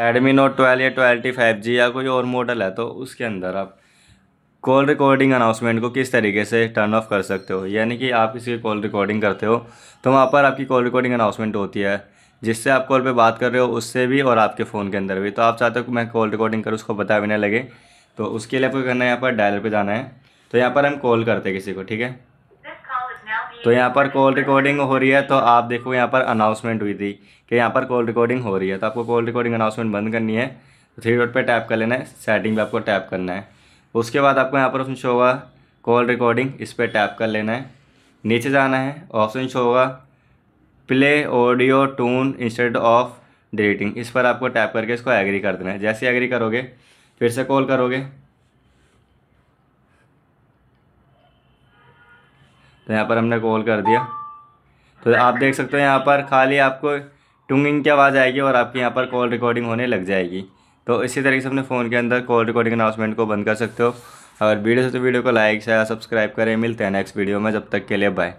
Redmi note twelve या ट्वेल्टी five G या कोई और मॉडल है तो उसके अंदर आप कॉल रिकॉर्डिंग अनाउंसमेंट को किस तरीके से टर्न ऑफ कर सकते हो यानी कि आप किसी की कॉल रिकॉर्डिंग करते हो तो वहाँ पर आपकी कॉल रिकॉर्डिंग अनाउंसमेंट होती है जिससे आप कॉल पे बात कर रहे हो उससे भी और आपके फ़ोन के अंदर भी तो आप चाहते हो कि मैं कॉल रिकॉर्डिंग करूँ उसको बता भी नहीं लगे तो उसके लिए आपको करना है यहाँ पर डायलर पर जाना है तो यहाँ पर हम कॉल करते हैं किसी को ठीक है तो यहाँ पर कॉल रिकॉर्डिंग हो रही है तो आप देखो यहाँ पर अनाउंसमेंट हुई थी कि यहाँ पर कॉल रिकॉर्डिंग हो रही है तो आपको कॉल रिकॉर्डिंग अनाउंसमेंट बंद करनी है तो थ्री डॉट पर टैप कर लेना है सेटिंग पे आपको टैप करना है उसके बाद आपको यहाँ पर ऑप्शन शो होगा कॉल रिकॉर्डिंग इस पर टैप कर लेना है नीचे जाना है ऑप्शन शो होगा play audio tune instead of deleting इस पर आपको टैप करके इसको एग्री कर देना है जैसे एग्री करोगे फिर से कॉल करोगे तो यहाँ पर हमने कॉल कर दिया तो आप देख सकते हो यहाँ पर खाली आपको टूंगिंग की आवाज़ आएगी और आपकी यहाँ पर कॉल रिकॉर्डिंग होने लग जाएगी तो इसी तरीके से अपने फ़ोन के अंदर कॉल रिकॉर्डिंग अनाउंसमेंट को बंद कर सकते हो अगर वीडियो से तो वीडियो को लाइक शेयर सब्सक्राइब करें मिलते हैं नेक्स्ट वीडियो में जब तक के लिए बाय